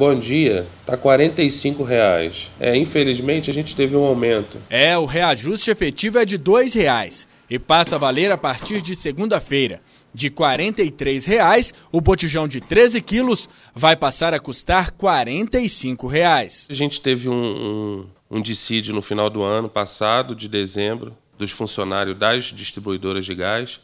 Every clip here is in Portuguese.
Bom dia, tá 45 reais. É, infelizmente a gente teve um aumento. É, o reajuste efetivo é de dois reais e passa a valer a partir de segunda-feira. De R$ 43,00, o botijão de 13 quilos vai passar a custar R$ 45,00. A gente teve um, um, um dissídio no final do ano passado, de dezembro, dos funcionários das distribuidoras de gás.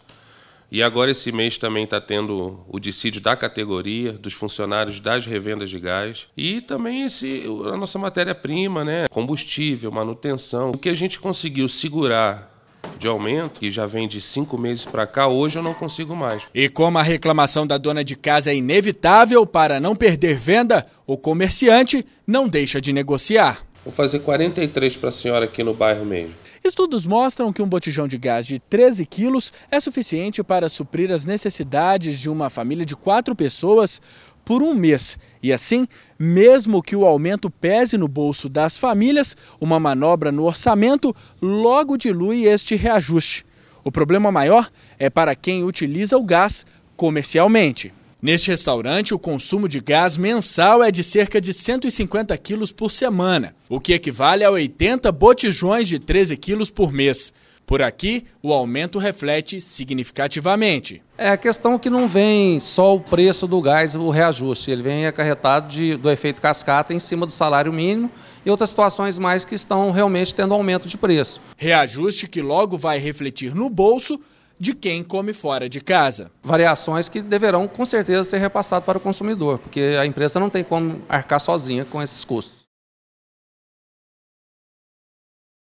E agora esse mês também está tendo o dissídio da categoria, dos funcionários das revendas de gás e também esse, a nossa matéria-prima, né? combustível, manutenção. O que a gente conseguiu segurar de aumento, que já vem de cinco meses para cá, hoje eu não consigo mais. E como a reclamação da dona de casa é inevitável para não perder venda, o comerciante não deixa de negociar. Vou fazer 43 para a senhora aqui no bairro mesmo. Estudos mostram que um botijão de gás de 13 quilos é suficiente para suprir as necessidades de uma família de quatro pessoas por um mês. E assim, mesmo que o aumento pese no bolso das famílias, uma manobra no orçamento logo dilui este reajuste. O problema maior é para quem utiliza o gás comercialmente. Neste restaurante, o consumo de gás mensal é de cerca de 150 quilos por semana, o que equivale a 80 botijões de 13 quilos por mês. Por aqui, o aumento reflete significativamente. É a questão que não vem só o preço do gás, o reajuste, ele vem acarretado de, do efeito cascata em cima do salário mínimo e outras situações mais que estão realmente tendo aumento de preço. Reajuste que logo vai refletir no bolso de quem come fora de casa. Variações que deverão com certeza ser repassadas para o consumidor, porque a empresa não tem como arcar sozinha com esses custos.